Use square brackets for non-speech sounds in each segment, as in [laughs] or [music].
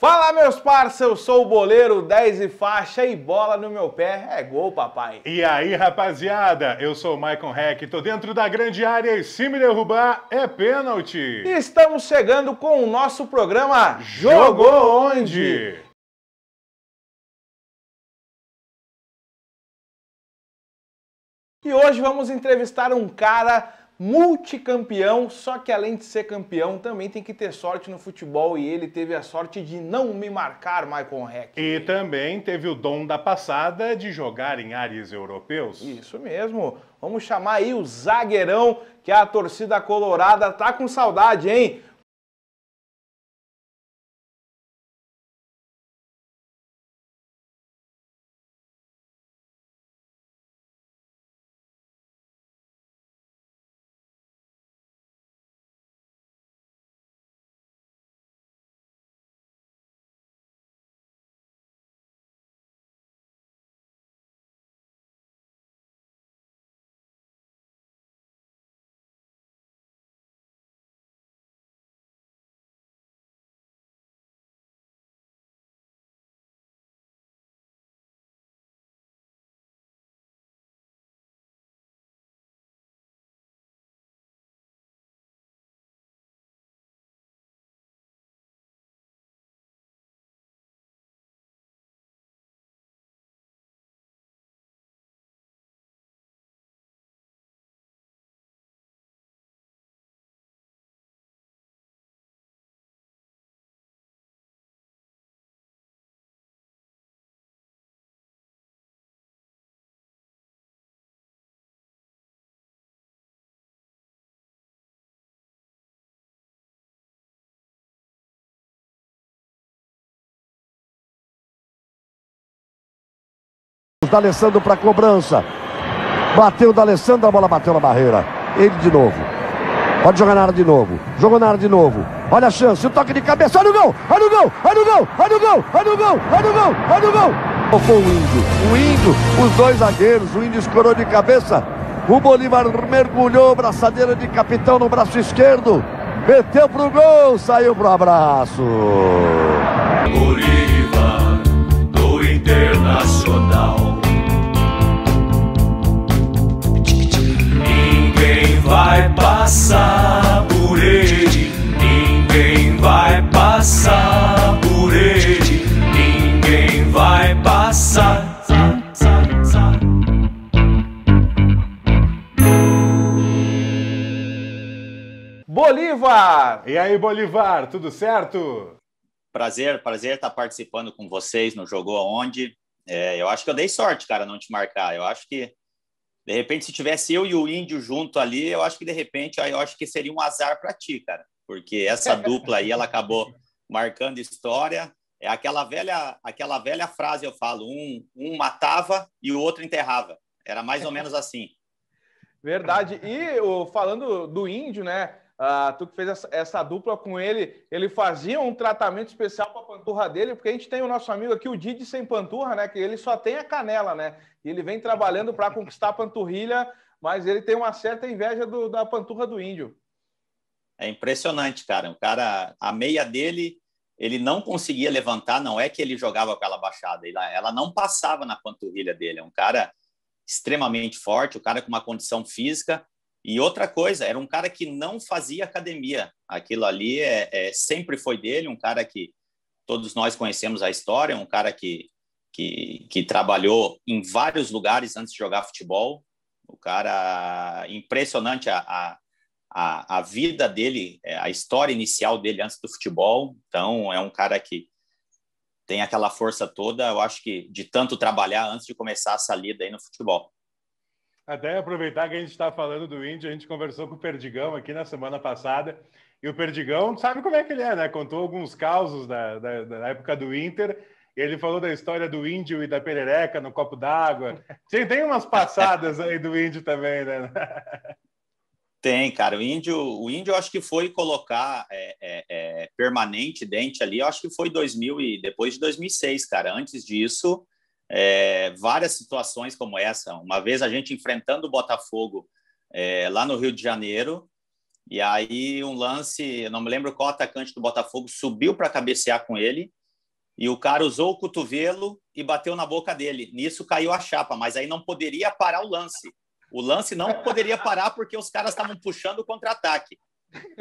Fala meus parceiros, eu sou o boleiro 10 e faixa e bola no meu pé é gol, papai. E aí, rapaziada, eu sou o Maicon Heck, tô dentro da grande área e se me derrubar é pênalti. E estamos chegando com o nosso programa Jogou, Jogou onde? E hoje vamos entrevistar um cara multicampeão, só que além de ser campeão, também tem que ter sorte no futebol e ele teve a sorte de não me marcar, Michael Heck. E também teve o dom da passada de jogar em áreas europeus. Isso mesmo. Vamos chamar aí o zagueirão que a torcida colorada tá com saudade, hein? D'Alessandro para cobrança. Bateu D'Alessandro, a bola bateu na barreira. Ele de novo. Pode jogar na área de novo. Jogou na área de novo. Olha a chance, o toque de cabeça. Olha o gol! Olha o gol! Olha o gol! Olha o gol! Olha o gol! Olha o gol! Olha o gol! Tocou o índio. O índio, os dois zagueiros. O índio escorou de cabeça. O Bolívar mergulhou, braçadeira de capitão no braço esquerdo. Meteu pro gol, saiu pro abraço. Bolívar internacional. Ninguém vai passar por ele, ninguém vai passar por ele, ninguém vai passar. Bolívar! E aí, Bolívar, tudo certo? Prazer, prazer estar participando com vocês no Jogou Aonde. É, eu acho que eu dei sorte, cara, não te marcar. Eu acho que, de repente, se tivesse eu e o Índio junto ali, eu acho que, de repente, aí eu acho que seria um azar para ti, cara. Porque essa [laughs] dupla aí, ela acabou marcando história. É aquela velha, aquela velha frase, eu falo, um, um matava e o outro enterrava. Era mais ou menos assim. Verdade. E falando do Índio, né? Ah, tu que fez essa, essa, dupla com ele, ele fazia um tratamento especial para a panturra dele, porque a gente tem o nosso amigo aqui, o Didi sem panturra, né? Que ele só tem a canela, né? E ele vem trabalhando para conquistar a panturrilha, mas ele tem uma certa inveja do, da panturra do índio. É impressionante, cara. O cara, a meia dele, ele não conseguia levantar, não é que ele jogava com ela baixada, ela, não passava na panturrilha dele. É um cara extremamente forte, o um cara com uma condição física e outra coisa, era um cara que não fazia academia. Aquilo ali é, é, sempre foi dele, um cara que todos nós conhecemos a história, um cara que, que, que trabalhou em vários lugares antes de jogar futebol. O cara, impressionante a, a, a, vida dele, é, a história inicial dele antes do futebol. Então, é um cara que tem aquela força toda, eu acho que de tanto trabalhar antes de começar a salida aí no futebol. Até aproveitar que a gente está falando do índio, a gente conversou com o Perdigão aqui na semana passada. E o Perdigão sabe como é que ele é, né? Contou alguns causos da, da, da época do Inter. Ele falou da história do índio e da perereca no copo d'água. Tem, tem umas passadas aí do índio também, né? Tem, cara. O índio, o índio acho que foi colocar é, é, é, permanente dente ali, eu acho que foi 2000 e depois de 2006, cara. Antes disso, é, várias situações como essa. Uma vez a gente enfrentando o Botafogo é, lá no Rio de Janeiro, e aí um lance, eu não me lembro qual atacante do Botafogo subiu para cabecear com ele, e o cara usou o cotovelo e bateu na boca dele. Nisso caiu a chapa, mas aí não poderia parar o lance. O lance não poderia parar porque os caras estavam puxando o contra-ataque.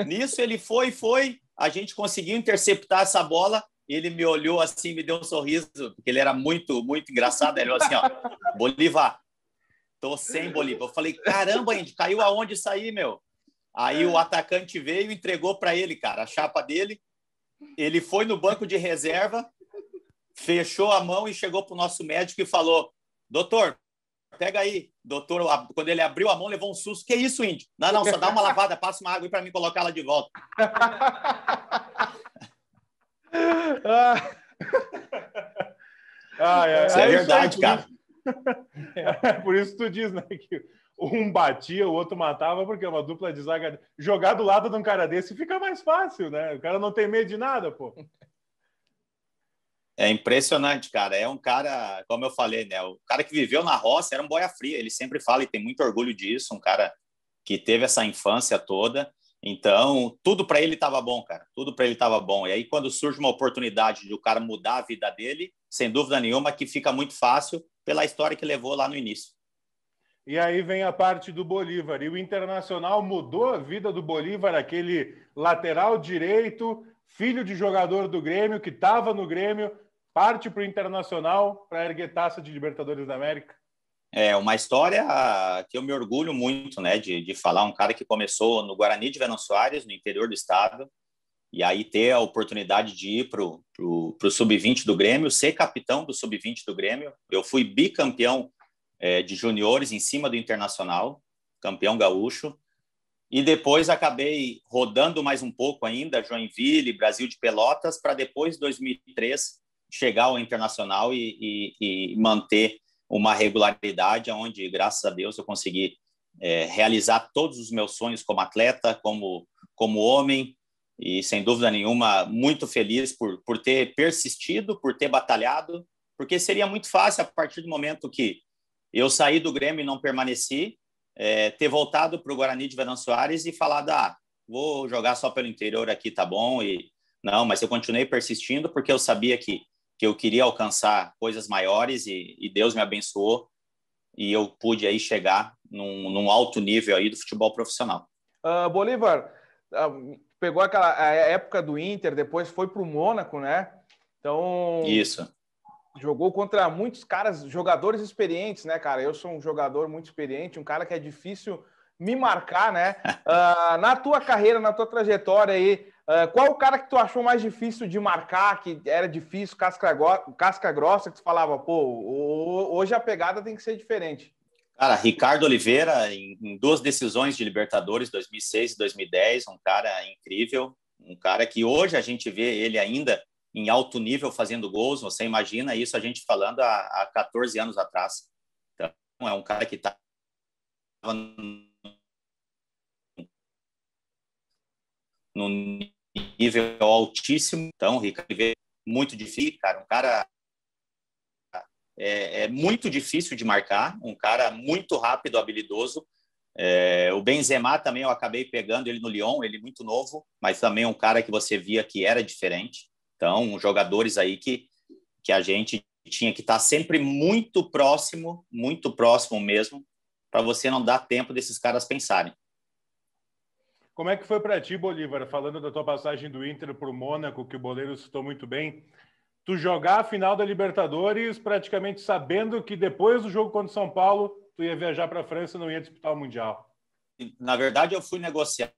Nisso ele foi, foi, a gente conseguiu interceptar essa bola ele me olhou assim, me deu um sorriso, porque ele era muito, muito engraçado. Ele falou assim, ó, Bolívar, tô sem Bolívar. Eu falei, caramba, índio, caiu aonde isso aí, meu? Aí o é. atacante veio e entregou para ele, cara, a chapa dele. Ele foi no banco de reserva, fechou a mão e chegou pro nosso médico e falou, doutor, pega aí. Doutor, quando ele abriu a mão, levou um susto. Que isso, índio? Não, não, só dá uma lavada, passa uma água aí para mim colocar ela de volta. [laughs] Ah. [laughs] isso é, é verdade, isso cara. É por isso que tu diz, né? Que um batia, o outro matava, porque é uma dupla de zaga. Jogar do lado de um cara desse fica mais fácil, né? O cara não tem medo de nada, pô. É impressionante, cara. É um cara, como eu falei, né? O cara que viveu na roça era um boia fria. Ele sempre fala e tem muito orgulho disso. Um cara que teve essa infância toda. Então, tudo para ele estava bom, cara. Tudo para ele estava bom. E aí, quando surge uma oportunidade de o cara mudar a vida dele, sem dúvida nenhuma que fica muito fácil pela história que levou lá no início. E aí vem a parte do Bolívar. E o Internacional mudou a vida do Bolívar, aquele lateral direito, filho de jogador do Grêmio, que estava no Grêmio, parte para o Internacional para erguer taça de Libertadores da América. É uma história que eu me orgulho muito, né, de, de falar. Um cara que começou no Guarani de Verão Soares, no interior do estado, e aí ter a oportunidade de ir para o sub-20 do Grêmio, ser capitão do sub-20 do Grêmio. Eu fui bicampeão é, de juniores em cima do Internacional, campeão gaúcho. E depois acabei rodando mais um pouco ainda, Joinville, Brasil de Pelotas, para depois, 2003, chegar ao Internacional e, e, e manter uma regularidade onde, graças a Deus, eu consegui é, realizar todos os meus sonhos como atleta, como, como homem, e sem dúvida nenhuma, muito feliz por, por ter persistido, por ter batalhado, porque seria muito fácil, a partir do momento que eu saí do Grêmio e não permaneci, é, ter voltado para o Guarani de Verão Soares e falado, ah, vou jogar só pelo interior aqui, tá bom, e não, mas eu continuei persistindo porque eu sabia que que eu queria alcançar coisas maiores e, e Deus me abençoou e eu pude aí chegar num, num alto nível aí do futebol profissional. Uh, Bolívar, uh, pegou aquela época do Inter, depois foi para o Mônaco, né? Então. Isso. Jogou contra muitos caras, jogadores experientes, né, cara? Eu sou um jogador muito experiente, um cara que é difícil me marcar, né? Uh, [laughs] na tua carreira, na tua trajetória aí, é, qual o cara que tu achou mais difícil de marcar, que era difícil, casca, casca grossa, que tu falava, pô, hoje a pegada tem que ser diferente? Cara, Ricardo Oliveira, em, duas decisões de Libertadores, 2006 e 2010, um cara incrível, um cara que hoje a gente vê ele ainda em alto nível fazendo gols, você imagina isso a gente falando há, há 14 anos atrás. Então, é um cara que tá... no nível altíssimo. Então, Ricardo Oliveira, muito difícil, cara. Um cara é, é, muito difícil de marcar, um cara muito rápido, habilidoso. É, o Benzema também eu acabei pegando ele no Lyon, ele muito novo, mas também um cara que você via que era diferente. Então, jogadores aí que, que a gente tinha que estar tá sempre muito próximo, muito próximo mesmo, para você não dar tempo desses caras pensarem. Como é que foi para ti, Bolívar, falando da tua passagem do Inter para o Mônaco, que o Boleiro citou muito bem, tu jogar a final da Libertadores praticamente sabendo que depois do jogo contra o São Paulo, tu ia viajar para a França e não ia disputar o Mundial? Na verdade, eu fui negociado.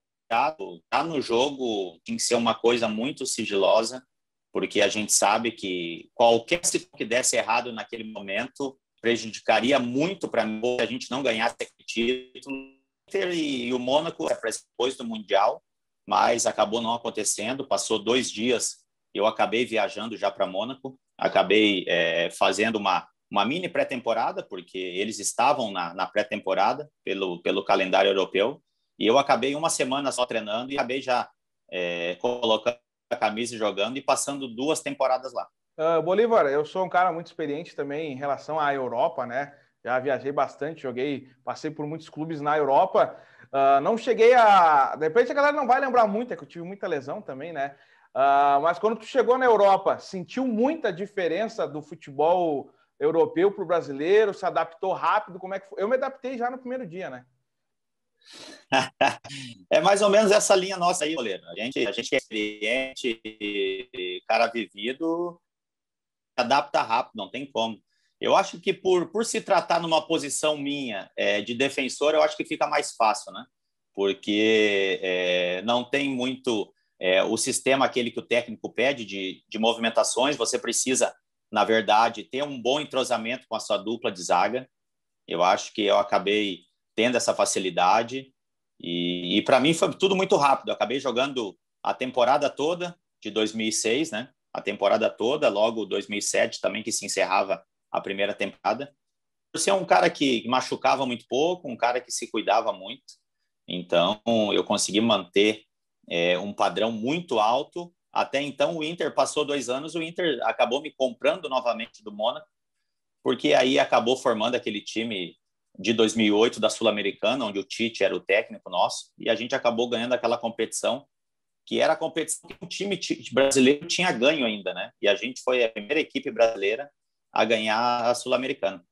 Tá no jogo tem que ser uma coisa muito sigilosa, porque a gente sabe que qualquer situação que desse errado naquele momento prejudicaria muito para mim a gente não ganhasse aquele título Inter e o Mônaco é depois do Mundial, mas acabou não acontecendo. Passou dois dias, eu acabei viajando já para Mônaco, acabei é, fazendo uma, uma mini pré-temporada, porque eles estavam na, na pré-temporada pelo, pelo calendário europeu, e eu acabei uma semana só treinando e acabei já é, colocando a camisa e jogando e passando duas temporadas lá. Uh, Bolívar, eu sou um cara muito experiente também em relação à Europa, né? já viajei bastante, joguei, passei por muitos clubes na Europa. Uh, não cheguei a. De repente a galera não vai lembrar muito, é que eu tive muita lesão também, né? Uh, mas quando tu chegou na Europa, sentiu muita diferença do futebol europeu para o brasileiro? Se adaptou rápido? Como é que foi? Eu me adaptei já no primeiro dia, né? [laughs] é mais ou menos essa linha nossa aí, goleiro. A gente, a gente é experiente, cara vivido, adapta rápido, não tem como. Eu acho que por, por se tratar numa posição minha é, de defensor, eu acho que fica mais fácil, né? Porque é, não tem muito é, o sistema aquele que o técnico pede de, de movimentações. Você precisa, na verdade, ter um bom entrosamento com a sua dupla de zaga. Eu acho que eu acabei tendo essa facilidade e, e para mim foi tudo muito rápido. Eu acabei jogando a temporada toda de 2006, né? A temporada toda, logo 2007 também que se encerrava a primeira temporada. Você é um cara que machucava muito pouco, um cara que se cuidava muito. Então, eu consegui manter é, um padrão muito alto. Até então, o Inter passou dois anos, o Inter acabou me comprando novamente do Mônaco, porque aí acabou formando aquele time de 2008 da Sul-Americana, onde o Tite era o técnico nosso, e a gente acabou ganhando aquela competição, que era a competição que o time brasileiro tinha ganho ainda, né? E a gente foi a primeira equipe brasileira a ganhar a Sul-Americana.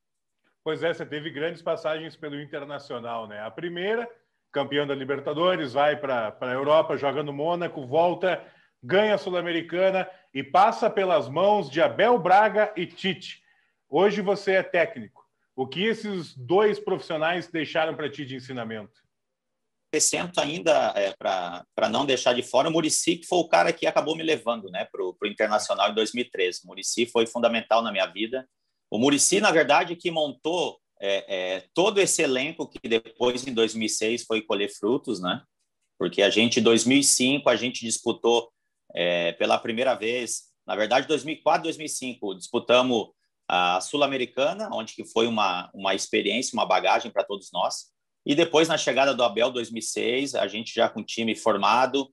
Pois é, você teve grandes passagens pelo Internacional, né? A primeira, campeão da Libertadores, vai para a Europa, joga no Mônaco, volta, ganha a Sul-Americana e passa pelas mãos de Abel Braga e Tite. Hoje você é técnico. O que esses dois profissionais deixaram para ti de ensinamento? acrescento ainda, é, para não deixar de fora, o Murici, que foi o cara que acabou me levando né, para o Internacional em 2013. O Murici foi fundamental na minha vida. O Murici, na verdade, que montou é, é, todo esse elenco que depois, em 2006, foi colher frutos, né? Porque a gente, em 2005, a gente disputou é, pela primeira vez, na verdade, 2004, 2005, disputamos a Sul-Americana, onde que foi uma, uma experiência, uma bagagem para todos nós. E depois, na chegada do Abel 2006, a gente já com time formado,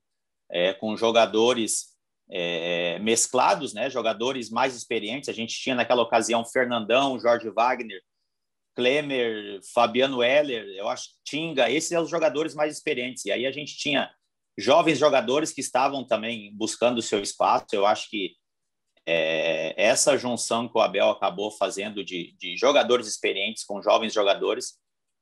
é, com jogadores é, mesclados, né? jogadores mais experientes. A gente tinha naquela ocasião Fernandão, Jorge Wagner, Klemer, Fabiano Heller, eu acho Tinga, esses eram os jogadores mais experientes. E aí a gente tinha jovens jogadores que estavam também buscando o seu espaço. Eu acho que é, essa junção que o Abel acabou fazendo de, de jogadores experientes com jovens jogadores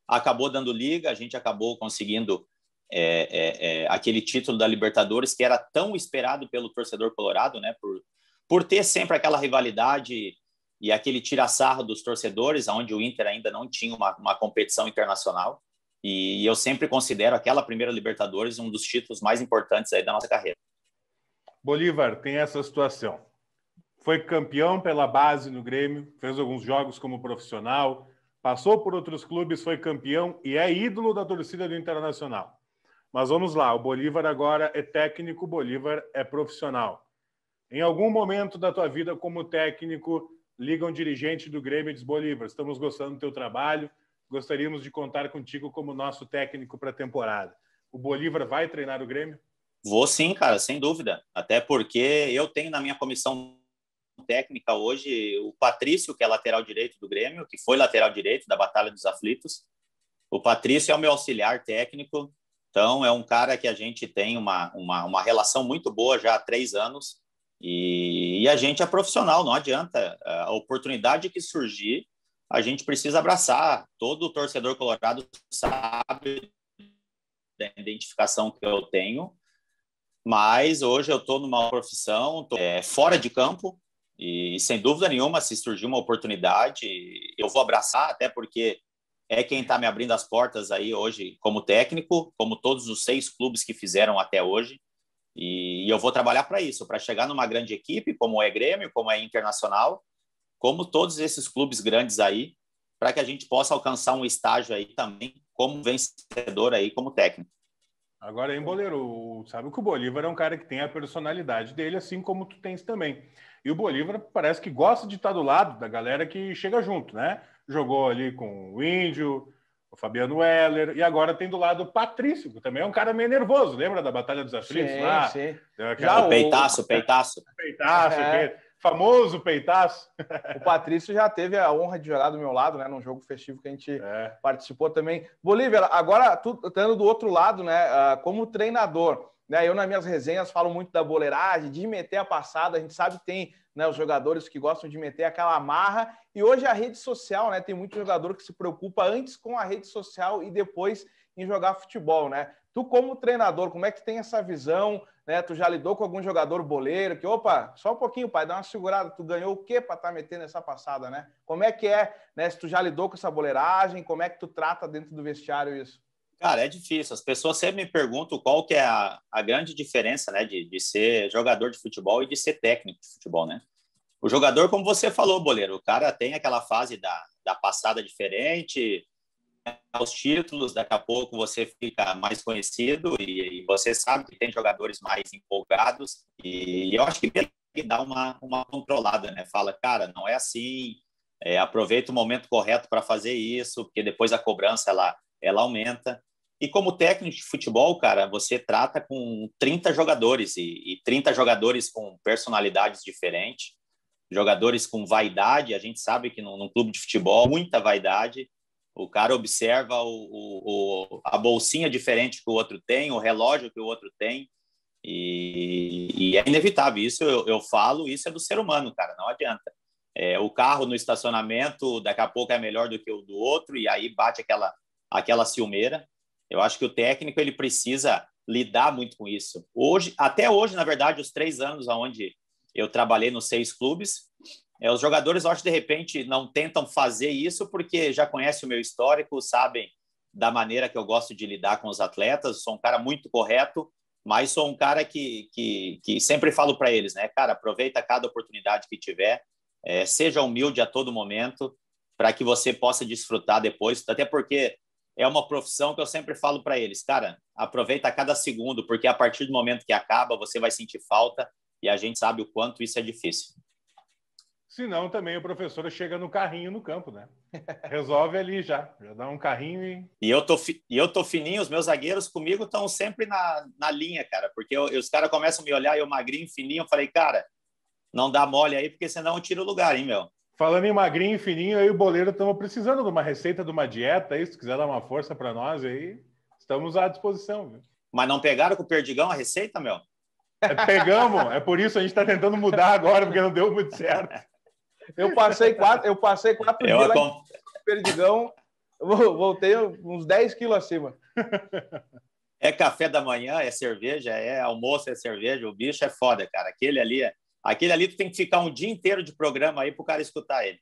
acabou dando liga, a gente acabou conseguindo é, é, é, aquele título da Libertadores que era tão esperado pelo torcedor colorado, né? Por, por ter sempre aquela rivalidade e aquele tira-sarro dos torcedores, onde o Inter ainda não tinha uma, uma competição internacional. E, e eu sempre considero aquela primeira Libertadores um dos títulos mais importantes aí da nossa carreira. Bolívar tem essa situação. Foi campeão pela base no Grêmio, fez alguns jogos como profissional, passou por outros clubes, foi campeão e é ídolo da torcida do Internacional. Mas vamos lá, o Bolívar agora é técnico, o Bolívar é profissional. Em algum momento da tua vida como técnico, liga um dirigente do Grêmio e diz: Bolívar, estamos gostando do teu trabalho, gostaríamos de contar contigo como nosso técnico para a temporada. O Bolívar vai treinar o Grêmio? Vou sim, cara, sem dúvida. Até porque eu tenho na minha comissão técnica hoje, o Patrício, que é lateral direito do Grêmio, que foi lateral direito da Batalha dos Aflitos. O Patrício é o meu auxiliar técnico, então é um cara que a gente tem uma, uma, uma relação muito boa já há três anos. E, e a gente é profissional, não adianta. A oportunidade que surgir, a gente precisa abraçar. Todo torcedor colorado sabe da identificação que eu tenho mas hoje eu estou numa profissão tô, é, fora de campo, e, sem dúvida nenhuma, se surgir uma oportunidade, eu vou abraçar, até porque é quem está me abrindo as portas aí hoje como técnico, como todos os seis clubes que fizeram até hoje. E, eu vou trabalhar para isso, para chegar numa grande equipe, como é Grêmio, como é Internacional, como todos esses clubes grandes aí, para que a gente possa alcançar um estágio aí também como vencedor aí, como técnico. Agora, hein, Boleiro, sabe que o Bolívar é um cara que tem a personalidade dele, assim como tu tens também. E o Bolívar parece que gosta de estar do lado da galera que chega junto, né? Jogou ali com o Índio, o Fabiano Heller, e agora tem do lado o Patrício, que também é um cara meio nervoso, lembra da Batalha dos Aflitos sim, lá? Sim. Já, o peitaço, o peitaço. Peitaço, é. Peitaço, famoso peitaço. O Patrício já teve a honra de jogar do meu lado, né? Num jogo festivo que a gente é. participou também. Bolívar, agora tu estando do outro lado, né? Ah, como treinador né? Eu, nas minhas resenhas, falo muito da boleiragem, de meter a passada. A gente sabe que tem né, os jogadores que gostam de meter aquela amarra. E hoje a rede social, né, tem muito jogador que se preocupa antes com a rede social e depois em jogar futebol. Né? Tu, como treinador, como é que tem essa visão? Né? Tu já lidou com algum jogador boleiro que, opa, só um pouquinho, pai, dá uma segurada. Tu ganhou o quê para estar tá metendo essa passada, né? Como é que é, né? Se tu já lidou com essa boleiragem, como é que tu trata dentro do vestiário isso? Cara, é difícil. As pessoas sempre me perguntam qual que é a, a grande diferença, né, de, de ser jogador de futebol e de ser técnico de futebol, né? O jogador, como você falou, Boleiro, o cara tem aquela fase da, da passada diferente, né, os títulos, daqui a pouco você fica mais conhecido e, e você sabe que tem jogadores mais empolgados e, e eu acho que dá uma, uma controlada, né? Fala, cara, não é assim, é, aproveita o momento correto para fazer isso, porque depois a cobrança, ela ela aumenta. E como técnico de futebol, cara, você trata com 30 jogadores e, e 30 jogadores com personalidades diferentes, jogadores com vaidade. A gente sabe que num, num clube de futebol, muita vaidade. O cara observa o, o, o, a bolsinha diferente que o outro tem, o relógio que o outro tem. E, e é inevitável. Isso eu, eu, falo, isso é do ser humano, cara, não adianta. É, o carro no estacionamento, daqui a pouco é melhor do que o do outro, e aí bate aquela aquela ciumeira. Eu acho que o técnico ele precisa lidar muito com isso. Hoje, até hoje, na verdade, os três anos aonde eu trabalhei nos seis clubes, é, os jogadores, eu acho, de repente, não tentam fazer isso porque já conhecem o meu histórico, sabem da maneira que eu gosto de lidar com os atletas. Sou um cara muito correto, mas sou um cara que, que, que sempre falo para eles, né? Cara, aproveita cada oportunidade que tiver, é, seja humilde a todo momento para que você possa desfrutar depois. Até porque é uma profissão que eu sempre falo para eles, cara, aproveita cada segundo, porque a partir do momento que acaba, você vai sentir falta e a gente sabe o quanto isso é difícil. Senão também o professor chega no carrinho no campo, né? Resolve ali já, já dá um carrinho e... E eu tô, fi... e eu tô fininho, os meus zagueiros comigo estão sempre na, na linha, cara, porque eu, os caras começam a me olhar, eu magrinho, fininho, eu falei, cara, não dá mole aí, porque senão eu tiro o lugar, hein, meu? Falando em magrinho e fininho, aí o Boleiro estamos precisando de uma receita, de uma dieta aí. Se quiser dar uma força para nós aí, estamos à disposição. Viu? Mas não pegaram com o Perdigão a receita, meu? É, pegamos, é por isso a gente está tentando mudar agora, porque não deu muito certo. Eu passei quatro, eu passei quatro eu dias com... Perdigão, voltei uns 10 quilos acima. É café da manhã, é cerveja, é almoço, é cerveja. O bicho é foda, cara. Aquele ali é Aquele ali tu tem que ficar um dia inteiro de programa aí para o cara escutar ele.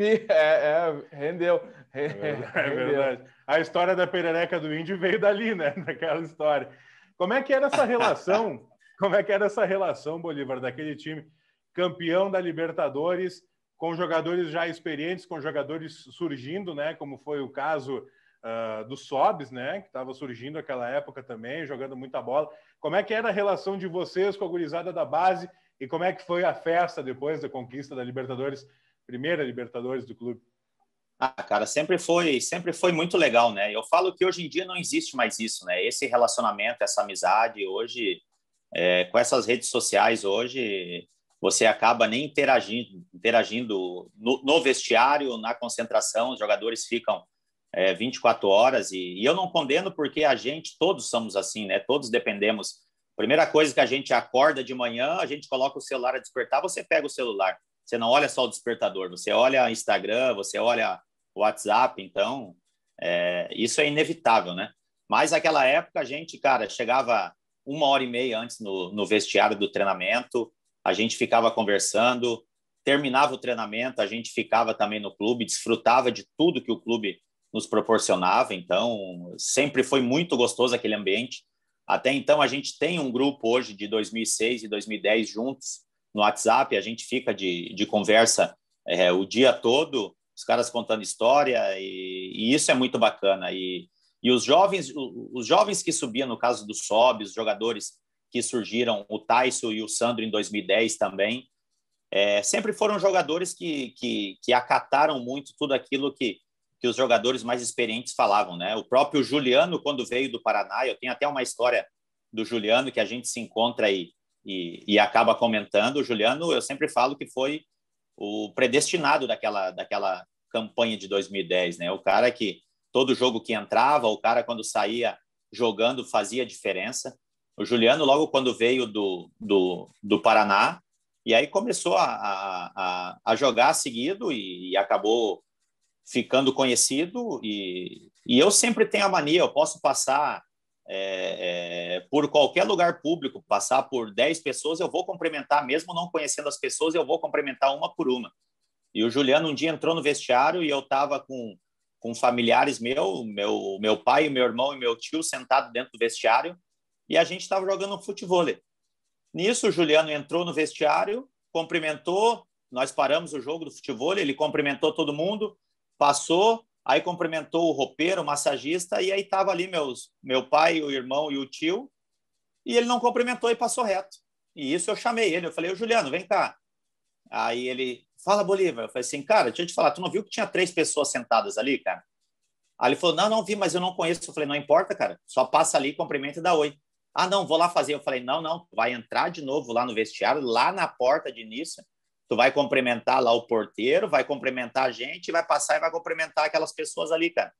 É, é, rendeu. É verdade, é rendeu. é verdade. A história da perereca do índio veio dali, né? [laughs] Daquela história. Como é que era essa relação? [laughs] Como é que era essa relação, Bolívar, daquele time campeão da Libertadores, com jogadores já experientes, com jogadores surgindo, né? Como foi o caso uh, do Sobes, né? Que estava surgindo naquela época também, jogando muita bola. Como é que era a relação de vocês com a gurizada da base? E como é que foi a festa depois da conquista da Libertadores, primeira Libertadores do clube? Ah, cara, sempre foi, sempre foi muito legal, né? Eu falo que hoje em dia não existe mais isso, né? Esse relacionamento, essa amizade, hoje, é, com essas redes sociais, hoje, você acaba nem interagindo, interagindo no, no vestiário, na concentração, os jogadores ficam é, 24 horas e, e, eu não condeno porque a gente todos somos assim, né? Todos dependemos Primeira coisa que a gente acorda de manhã, a gente coloca o celular a despertar, você pega o celular. Você não olha só o despertador, você olha Instagram, você olha WhatsApp, então é, isso é inevitável, né? Mas naquela época a gente, cara, chegava uma hora e meia antes no, no vestiário do treinamento, a gente ficava conversando, terminava o treinamento, a gente ficava também no clube, desfrutava de tudo que o clube nos proporcionava, então sempre foi muito gostoso aquele ambiente. Até então, a gente tem um grupo hoje de 2006 e 2010 juntos no WhatsApp, a gente fica de, de conversa é, o dia todo, os caras contando história, e, e isso é muito bacana. E, e os jovens, os jovens que subiam, no caso do Sob, os jogadores que surgiram, o Tyson e o Sandro em 2010 também, é, sempre foram jogadores que, que, que acataram muito tudo aquilo que, que os jogadores mais experientes falavam, né? O próprio Juliano, quando veio do Paraná, eu tenho até uma história do Juliano que a gente se encontra aí e, e, acaba comentando. O Juliano, eu sempre falo que foi o predestinado daquela, daquela campanha de 2010, né? O cara que todo jogo que entrava, o cara quando saía jogando fazia diferença. O Juliano, logo quando veio do, do, do Paraná, e aí começou a, a, a jogar seguido e, e acabou ficando conhecido e, e eu sempre tenho a mania, eu posso passar é, é, por qualquer lugar público, passar por 10 pessoas, eu vou cumprimentar, mesmo não conhecendo as pessoas, eu vou cumprimentar uma por uma. E o Juliano um dia entrou no vestiário e eu estava com, com familiares meu, meu, meu pai, meu irmão e meu tio sentado dentro do vestiário e a gente estava jogando futebol. Nisso, o Juliano entrou no vestiário, cumprimentou, nós paramos o jogo do futebol, ele cumprimentou todo mundo, Passou, aí cumprimentou o roupeiro, o massagista, e aí tava ali meus, meu pai, o irmão e o tio, e ele não cumprimentou e passou reto. E isso eu chamei ele, eu falei, ô Juliano, vem cá. Aí ele, fala Bolívar, eu falei assim, cara, deixa eu te falar, tu não viu que tinha três pessoas sentadas ali, cara? Aí ele falou, não, não vi, mas eu não conheço. Eu falei, não importa, cara, só passa ali, cumprimenta e dá oi. Ah, não, vou lá fazer. Eu falei, não, não, vai entrar de novo lá no vestiário, lá na porta de início, Tu vai cumprimentar lá o porteiro, vai cumprimentar a gente, vai passar e vai cumprimentar aquelas pessoas ali, cara.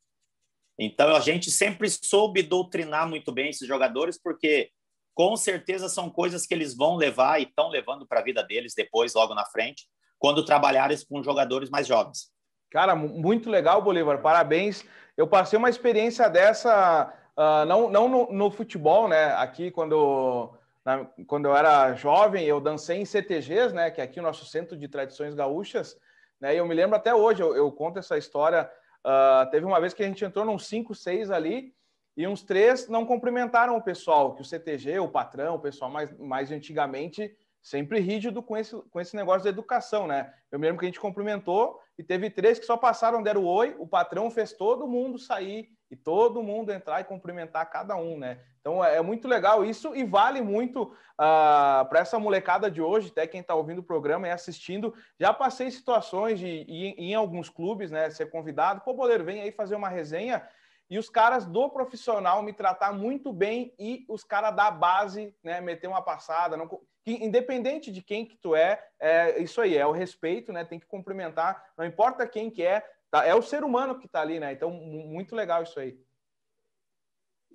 Então a gente sempre soube doutrinar muito bem esses jogadores, porque com certeza são coisas que eles vão levar e estão levando para a vida deles depois, logo na frente, quando trabalharem com jogadores mais jovens. Cara, muito legal, Bolívar, parabéns. Eu passei uma experiência dessa, uh, não, não no, no, futebol, né? Aqui, quando na, quando eu era jovem, eu dancei em CTGs, né? Que é aqui o nosso centro de tradições gaúchas, né? E eu me lembro até hoje, eu, eu conto essa história. Uh, teve uma vez que a gente entrou num 5, 6 ali, e uns três não cumprimentaram o pessoal, que o CTG, o patrão, o pessoal mais, mais antigamente, sempre rígido com esse, com esse negócio da educação, né? Eu me lembro que a gente cumprimentou e teve três que só passaram, deram oi, o patrão fez todo mundo sair e todo mundo entrar e cumprimentar cada um, né? Então é, é muito legal isso e vale muito uh, ah, para essa molecada de hoje, até quem está ouvindo o programa e assistindo. Já passei situações de ir em alguns clubes, né? Ser convidado, pô, boleiro, vem aí fazer uma resenha e os caras do profissional me tratar muito bem e os caras da base, né, meter uma passada, não, independente de quem que tu é, é isso aí, é o respeito, né, tem que cumprimentar, não importa quem que é, tá, é o ser humano que está ali, né? Então, muito legal isso aí.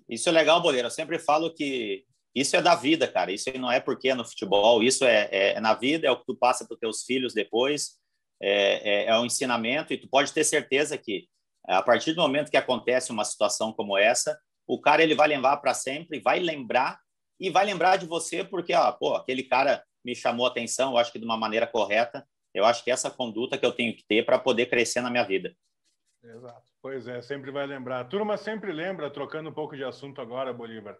Isso é legal, Boleiro. Eu sempre falo que isso é da vida, cara. Isso não é porque é no futebol, isso é, é, é na vida, é o que tu passa para os teus filhos depois, é, é, é um ensinamento, e tu pode ter certeza que é, a partir do momento que acontece uma situação como essa, o cara ele vai lembrar para sempre, vai lembrar e vai lembrar de você porque, ó, pô, aquele cara me chamou a atenção, eu acho que de uma maneira correta, eu acho que é essa conduta que eu tenho que ter para poder crescer na minha vida. Exato. Pois é, sempre vai lembrar. A turma sempre lembra, trocando um pouco de assunto agora, Bolívar,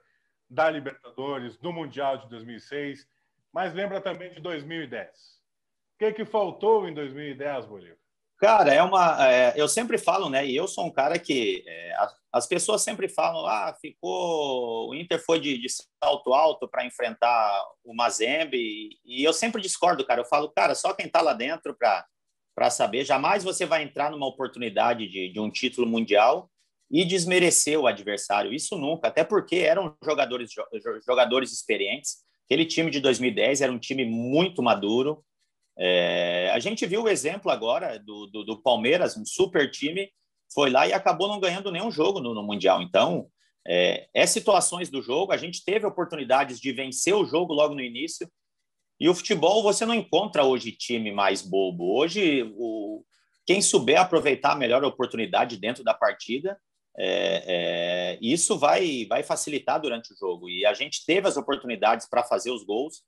da Libertadores, do Mundial de 2006, mas lembra também de 2010. O que, que faltou em 2010, Bolívar? Cara, é uma. É, eu sempre falo, né? E eu sou um cara que é, as pessoas sempre falam, ah, ficou. O Inter foi de, de salto alto para enfrentar o Mazembe. E, e, eu sempre discordo, cara. Eu falo, cara, só quem está lá dentro para saber. Jamais você vai entrar numa oportunidade de, de um título mundial e desmerecer o adversário. Isso nunca, até porque eram jogadores, jogadores experientes. Aquele time de 2010 era um time muito maduro é, a gente viu o exemplo agora do, do, do, Palmeiras, um super time, foi lá e acabou não ganhando nenhum jogo no, no Mundial. Então, é, é, situações do jogo. A gente teve oportunidades de vencer o jogo logo no início. E o futebol, você não encontra hoje time mais bobo. Hoje, o, quem souber aproveitar a melhor oportunidade dentro da partida, é, é, isso vai, vai facilitar durante o jogo. E a gente teve as oportunidades para fazer os gols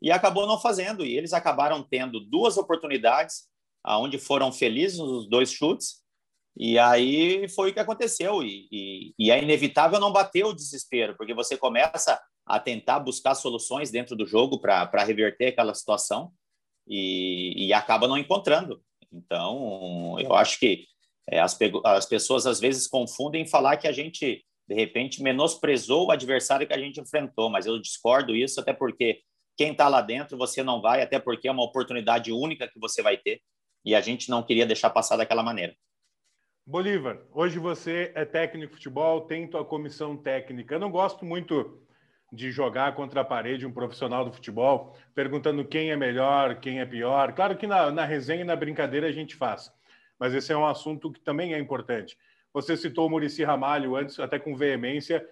e acabou não fazendo. E eles acabaram tendo duas oportunidades, aonde foram felizes nos dois chutes, e aí foi o que aconteceu. E, e, e, é inevitável não bater o desespero, porque você começa a tentar buscar soluções dentro do jogo para reverter aquela situação e, e, acaba não encontrando. Então, eu é. acho que é, as, as pessoas às vezes confundem falar que a gente, de repente, menosprezou o adversário que a gente enfrentou, mas eu discordo isso, até porque quem está lá dentro, você não vai, até porque é uma oportunidade única que você vai ter e a gente não queria deixar passar daquela maneira. Bolívar, hoje você é técnico de futebol, tem tua comissão técnica. Eu não gosto muito de jogar contra a parede um profissional do futebol, perguntando quem é melhor, quem é pior. Claro que na, na resenha e na brincadeira a gente faz, mas esse é um assunto que também é importante. Você citou o Murici Ramalho antes, até com veemência,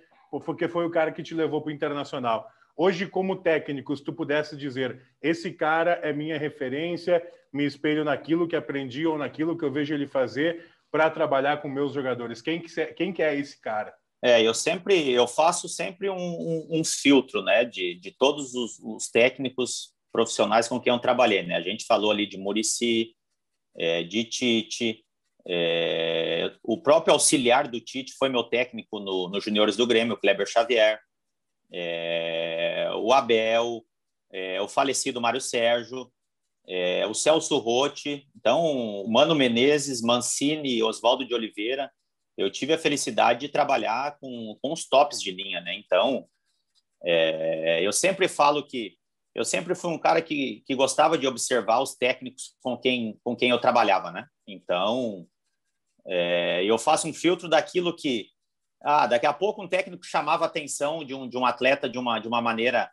porque foi o cara que te levou para o internacional hoje, como técnico, se tu pudesse dizer, esse cara é minha referência, me espelho naquilo que aprendi ou naquilo que eu vejo ele fazer para trabalhar com meus jogadores. Quem que, quem que é esse cara? É, eu sempre, eu faço sempre um, um, um filtro, né, de, de todos os, os, técnicos profissionais com quem eu trabalhei, né? A gente falou ali de Murici, é, de Tite, é, o próprio auxiliar do Tite foi meu técnico no, no Juniores do Grêmio, Kleber Xavier é, o Abel, é, o falecido Mário Sérgio, é, o Celso Rotti, então Mano Menezes, Mancini, Oswaldo de Oliveira. Eu tive a felicidade de trabalhar com, com os tops de linha, né? Então, é, eu sempre falo que eu sempre fui um cara que, que gostava de observar os técnicos com quem, com quem eu trabalhava, né? Então, é, eu faço um filtro daquilo que ah, daqui a pouco um técnico chamava a atenção de um, de um atleta de uma, de uma maneira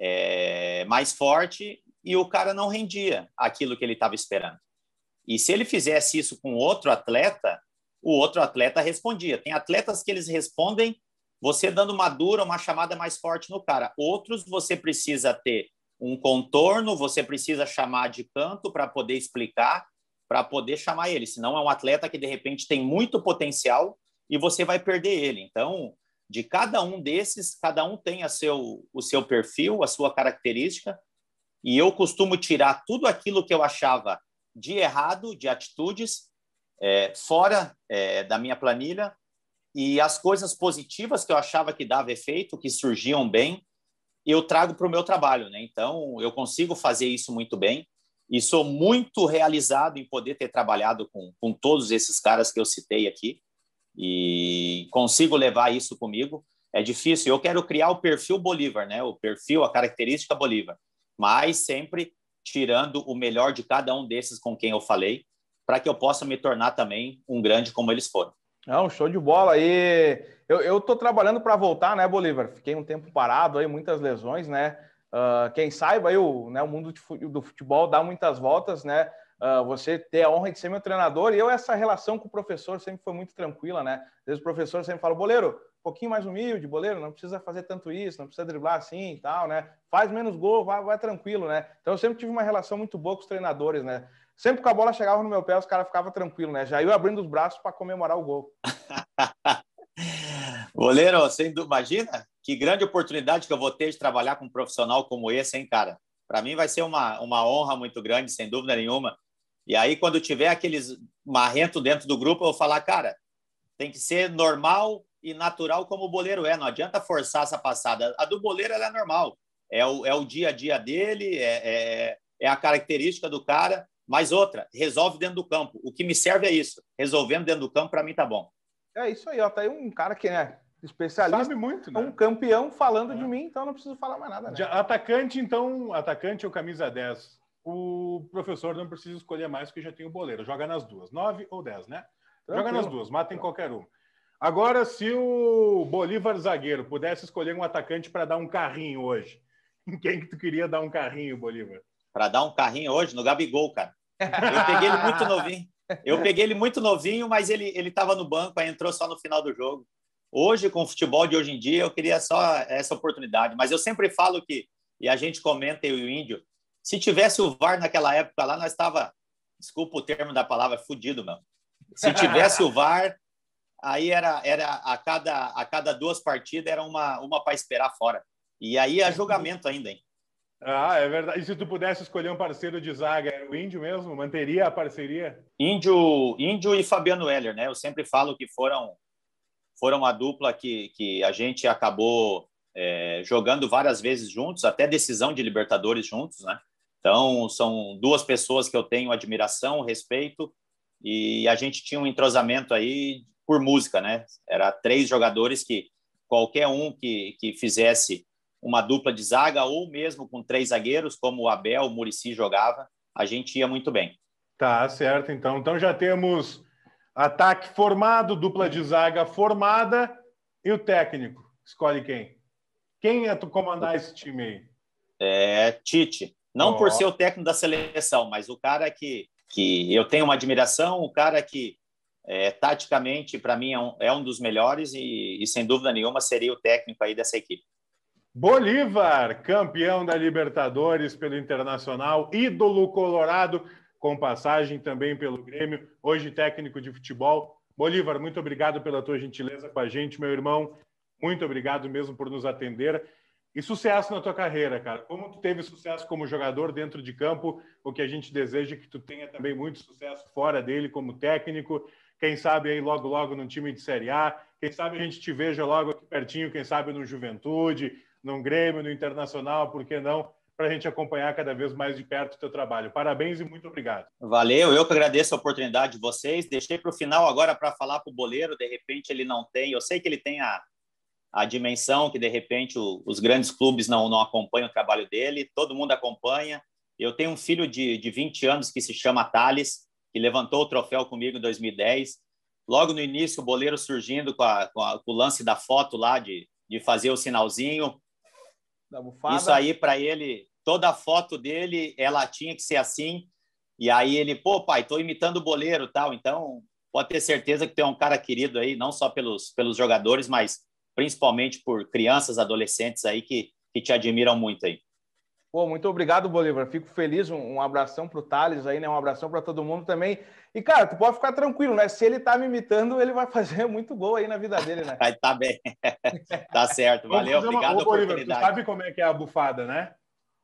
é, mais forte e o cara não rendia aquilo que ele estava esperando. E se ele fizesse isso com outro atleta, o outro atleta respondia. Tem atletas que eles respondem você dando uma dura, uma chamada mais forte no cara. Outros você precisa ter um contorno, você precisa chamar de canto para poder explicar, para poder chamar ele. Senão é um atleta que de repente tem muito potencial, e você vai perder ele. Então, de cada um desses, cada um tem a seu, o seu perfil, a sua característica, e eu costumo tirar tudo aquilo que eu achava de errado, de atitudes, é, fora é, da minha planilha, e as coisas positivas que eu achava que dava efeito, que surgiam bem, eu trago para o meu trabalho, né? Então, eu consigo fazer isso muito bem e sou muito realizado em poder ter trabalhado com, com todos esses caras que eu citei aqui e consigo levar isso comigo. É difícil. Eu quero criar o perfil Bolívar, né? O perfil, a característica Bolívar, mas sempre tirando o melhor de cada um desses com quem eu falei, para que eu possa me tornar também um grande como eles foram. Não, show de bola. aí. eu, eu tô trabalhando para voltar, né, Bolívar? Fiquei um tempo parado aí, muitas lesões, né? Uh, quem saiba aí, o, né, o mundo do futebol dá muitas voltas, né? Uh, você ter a honra de ser meu treinador. E eu, essa relação com o professor sempre foi muito tranquila, né? Às vezes o professor sempre fala, boleiro, um pouquinho mais humilde, boleiro, não precisa fazer tanto isso, não precisa driblar assim e tal, né? Faz menos gol, vai, vai tranquilo, né? Então eu sempre tive uma relação muito boa com os treinadores, né? Sempre que a bola chegava no meu pé, os caras ficavam tranquilos, né? Já eu abrindo os braços para comemorar o gol. [laughs] boleiro, sem dúvida, imagina que grande oportunidade que eu vou ter de trabalhar com um profissional como esse, hein, cara? Para mim vai ser uma, uma honra muito grande, sem dúvida nenhuma. E aí, quando tiver aqueles marrento dentro do grupo, eu vou falar, cara, tem que ser normal e natural como o boleiro é. Não adianta forçar essa passada. A do boleiro é normal. É o, é o dia a dia dele, é, é, é a característica do cara. Mas outra, resolve dentro do campo. O que me serve é isso. Resolvendo dentro do campo, para mim, tá bom. É isso aí, ó. Tá aí um cara que, é Especialista. Sabe muito, né? É um campeão falando é. de mim, então não preciso falar mais nada. Né? Atacante, então, atacante ou camisa 10? o professor não precisa escolher mais, porque já tem o boleiro. Joga nas duas, nove ou dez, né? Tranquilo. Joga nas duas, mata em qualquer uma. Agora, se o Bolívar zagueiro pudesse escolher um atacante para dar um carrinho hoje, [laughs] em quem que tu queria dar um carrinho, Bolívar? Para dar um carrinho hoje no Gabigol, cara. Eu peguei ele muito novinho. Eu peguei ele muito novinho, mas ele ele estava no banco, aí entrou só no final do jogo. Hoje, com o futebol de hoje em dia, eu queria só essa oportunidade. Mas eu sempre falo que e a gente comenta e o índio se tivesse o VAR naquela época lá, nós estava, desculpa o termo da palavra, fudido, mano. Se tivesse o VAR, aí era, era a, cada, a cada duas partidas era uma, uma para esperar fora. E aí é julgamento ainda, hein? Ah, é verdade. E se tu pudesse escolher um parceiro de zaga, era o Índio mesmo? Manteria a parceria? Índio, Índio e Fabiano Heller, né? Eu sempre falo que foram foram a dupla que, que a gente acabou é, jogando várias vezes juntos, até decisão de Libertadores juntos, né? Então, são duas pessoas que eu tenho admiração, respeito, e a gente tinha um entrosamento aí por música, né? Era três jogadores que qualquer um que, que fizesse uma dupla de zaga ou mesmo com três zagueiros, como o Abel, o Murici jogava, a gente ia muito bem. Tá certo, então. Então já temos ataque formado, dupla de zaga formada e o técnico. Escolhe quem? Quem é tu comandar esse time aí? É Tite. Não oh. por ser o técnico da seleção, mas o cara que, que eu tenho uma admiração, o cara que é, taticamente, para mim, é um, é um, dos melhores e, e, sem dúvida nenhuma, seria o técnico aí dessa equipe. Bolívar, campeão da Libertadores pelo Internacional, ídolo colorado, com passagem também pelo Grêmio, hoje técnico de futebol. Bolívar, muito obrigado pela tua gentileza com a gente, meu irmão. Muito obrigado mesmo por nos atender. E sucesso na tua carreira, cara. Como tu teve sucesso como jogador dentro de campo, o que a gente deseja é que tu tenha também muito sucesso fora dele como técnico. Quem sabe aí logo logo num time de Série A, quem sabe a gente te veja logo aqui pertinho, quem sabe no Juventude, no Grêmio, no Internacional, por que não? Para a gente acompanhar cada vez mais de perto o teu trabalho. Parabéns e muito obrigado. Valeu, eu que agradeço a oportunidade de vocês. Deixei para o final agora para falar para o Boleiro, de repente ele não tem. Eu sei que ele tem a, a dimensão que de repente o, os grandes clubes não, não acompanham o trabalho dele, todo mundo acompanha. Eu tenho um filho de, de 20 anos que se chama Thales, que levantou o troféu comigo em 2010. Logo no início, o boleiro surgindo com, a, com, a, com o lance da foto lá, de, de fazer o sinalzinho. Isso aí, para ele, toda a foto dele, ela tinha que ser assim. E aí ele, pô, pai, estou imitando o boleiro tal. Então, pode ter certeza que tem um cara querido aí, não só pelos, pelos jogadores, mas principalmente por crianças, adolescentes aí que, que te admiram muito aí. Pô, muito obrigado, Bolívar. Fico feliz. Um, um abração para o Thales aí, né? Um abração para todo mundo também. E, cara, tu pode ficar tranquilo, né? Se ele tá me imitando, ele vai fazer [laughs] muito gol aí na vida dele, né? tá bem. [laughs] tá certo. Valeu, uma... obrigado Ô, Bolívar, tu sabe como é que é a bufada, né?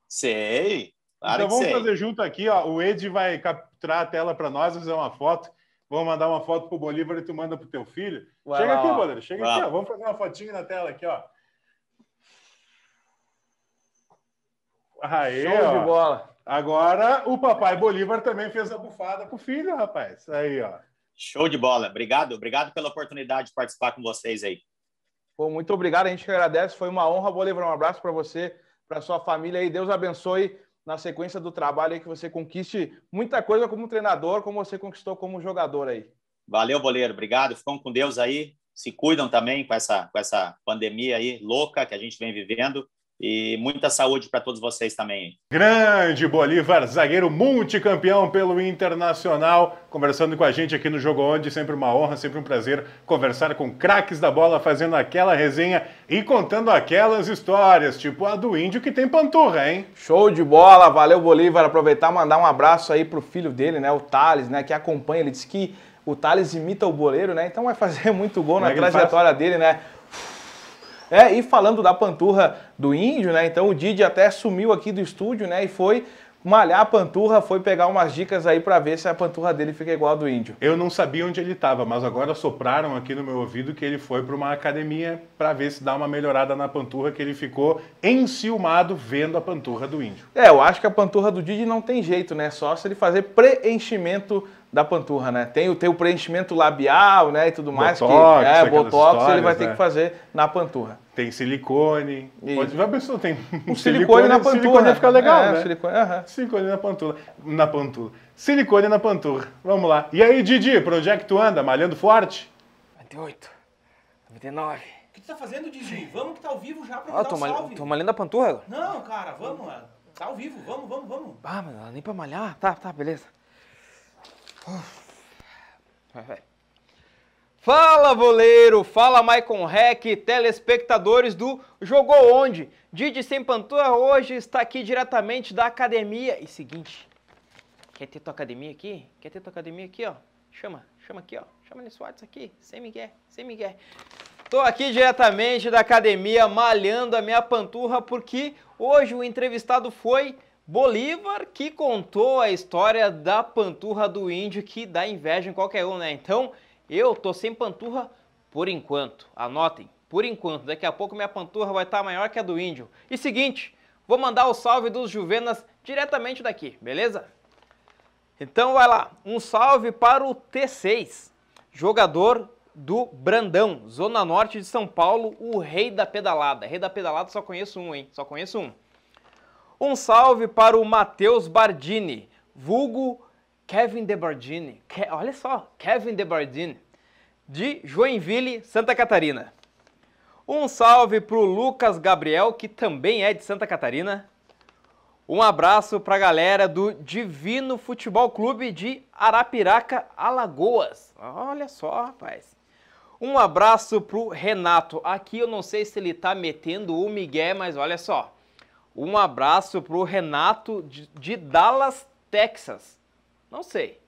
Sei. Claro então vamos sei. fazer junto aqui, ó. O Ed vai capturar a tela para nós, fazer uma foto vou mandar uma foto pro Bolívar e tu manda pro teu filho. chega lá, aqui, Bolívar, chega aqui, ó. Vamos fazer uma fotinha na tela aqui, ó. Aí, Show ó. de bola. Agora o papai Bolívar também fez a bufada pro filho, rapaz. Aí, ó. Show de bola. Obrigado, obrigado pela oportunidade de participar com vocês aí. Pô, muito obrigado, a gente que agradece. Foi uma honra, Bolívar. Um abraço para você, para sua família aí. Deus abençoe na sequência do trabalho aí que você conquiste muita coisa como treinador, como você conquistou como jogador aí. Valeu, Boleiro. Obrigado. Ficam com Deus aí. Se cuidam também com essa, com essa pandemia aí louca que a gente vem vivendo. E muita saúde para todos vocês também. Grande Bolívar, zagueiro multicampeão pelo Internacional, conversando com a gente aqui no Jogo Onde. Sempre uma honra, sempre um prazer conversar com craques da bola, fazendo aquela resenha e contando aquelas histórias, tipo a do índio que tem panturra, hein? Show de bola, valeu Bolívar. Aproveitar e mandar um abraço aí pro filho dele, né, o Thales, né, que acompanha. Ele disse que o Thales imita o boleiro, né? Então vai fazer [laughs] muito gol Como na é trajetória faz? dele, né? É, e falando da panturra do índio, né? Então o Didi até sumiu aqui do estúdio, né? E foi malhar a panturra, foi pegar umas dicas aí para ver se a panturra dele fica igual a do índio. Eu não sabia onde ele estava, mas agora sopraram aqui no meu ouvido que ele foi para uma academia para ver se dá uma melhorada na panturra, que ele ficou enciumado vendo a panturra do índio. É, eu acho que a panturra do Didi não tem jeito, né? Só se ele fazer preenchimento da panturra, né? Tem o, tem o preenchimento labial, né, e tudo mais botox, que é botox, ele vai ter né? que fazer na panturra. Tem silicone. E... Pode, já pessoa tem um [laughs] silicone, silicone na panturra, silicone né? fica legal, é, né? Silicone, uh -huh. silicone na panturra, na panturra. Silicone na panturra. Vamos lá. E aí, Didi, pra onde é que tu anda? Malhando forte? 98. 99. O que tu tá fazendo, Didi? Vamos que tá ao vivo já pra ah, dar um salve. Tô malhando a panturra? Não, cara, vamos, mano. Tá ao vivo, vamos, vamos, vamos. Ah, mas nem pra malhar. Tá, tá, beleza. Fala voleiro, fala Maicon Rec, telespectadores do Jogou Onde? Didi Sem Pantua hoje está aqui diretamente da academia. E seguinte, quer ter tua academia aqui? Quer ter tua academia aqui, ó? Chama, chama aqui, ó. Chama nesse WhatsApp aqui, sem migué, sem migué. Tô aqui diretamente da academia malhando a minha panturra porque hoje o entrevistado foi Bolívar que contou a história da panturra do índio que dá inveja em qualquer um, né? Então, eu tô sem panturra por enquanto. Anotem, por enquanto. Daqui a pouco minha panturra vai estar tá maior que a do índio. E seguinte, vou mandar o salve dos Juvenas diretamente daqui, beleza? Então vai lá, um salve para o T6, jogador do Brandão, Zona Norte de São Paulo, o rei da pedalada. Rei da pedalada só conheço um, hein? Só conheço um. Um salve para o Matheus Bardini, vulgo Kevin DeBardini. Ke olha só, Kevin Bardini de Joinville, Santa Catarina. Um salve para o Lucas Gabriel, que também é de Santa Catarina. Um abraço para a galera do Divino Futebol Clube de Arapiraca, Alagoas. Olha só, rapaz. Um abraço para o Renato. Aqui eu não sei se ele está metendo o Miguel, mas olha só. Um abraço para o Renato de, de Dallas, Texas. Não sei.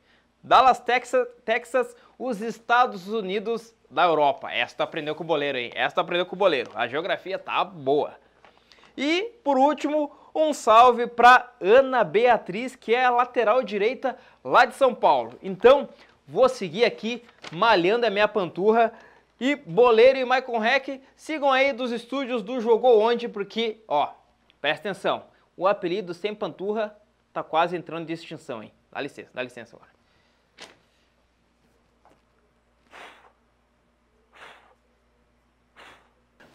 Dallas, Texas, Texas, os Estados Unidos da Europa. Esta aprendeu com o boleiro, hein? Esta aprendeu com o boleiro. A geografia tá boa. E, por último, um salve para Ana Beatriz, que é a lateral direita lá de São Paulo. Então, vou seguir aqui malhando a minha panturra. E Boleiro e Michael Heck, sigam aí dos estúdios do Jogou Onde, porque, ó, Presta atenção, o apelido Sem Panturra tá quase entrando de extinção, hein? Dá licença, dá licença agora.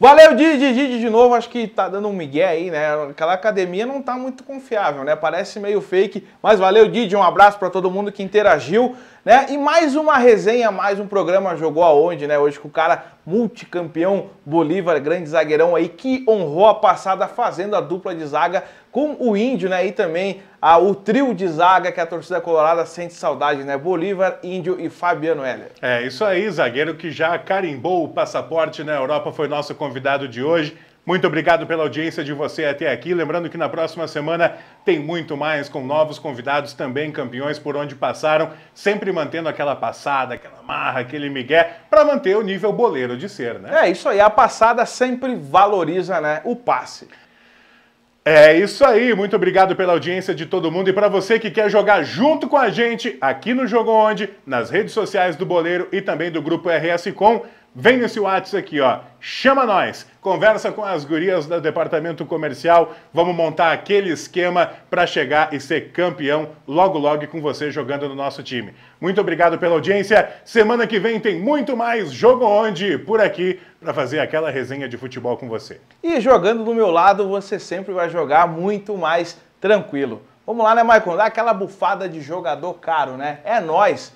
Valeu, Didi, Didi de novo, acho que tá dando um migué aí, né? Aquela academia não tá muito confiável, né? Parece meio fake, mas valeu, Didi, um abraço para todo mundo que interagiu, né? E mais uma resenha, mais um programa Jogou Aonde, né? Hoje com o cara multicampeão Bolívar, grande zagueirão aí, que honrou a passada fazendo a dupla de zaga com o Índio, né? E também ah, o trio de zaga que a torcida colorada sente saudade, né? Bolívar, Índio e Fabiano Heller. É, isso aí, zagueiro que já carimbou o passaporte na Europa, foi nosso convidado de hoje. Muito obrigado pela audiência de você até aqui. Lembrando que na próxima semana tem muito mais com novos convidados, também campeões por onde passaram, sempre mantendo aquela passada, aquela marra, aquele migué, para manter o nível boleiro de ser, né? É, isso aí. A passada sempre valoriza, né, o passe. É isso aí, muito obrigado pela audiência de todo mundo e para você que quer jogar junto com a gente aqui no Jogo Onde, nas redes sociais do Boleiro e também do grupo RS Com. Vem nesse WhatsApp aqui, ó. Chama nós. Conversa com as gurias do departamento comercial. Vamos montar aquele esquema para chegar e ser campeão logo logo com você jogando no nosso time. Muito obrigado pela audiência. Semana que vem tem muito mais jogo onde por aqui para fazer aquela resenha de futebol com você. E jogando do meu lado, você sempre vai jogar muito mais tranquilo. Vamos lá, né, Maicon? Dá aquela bufada de jogador caro, né? É nós.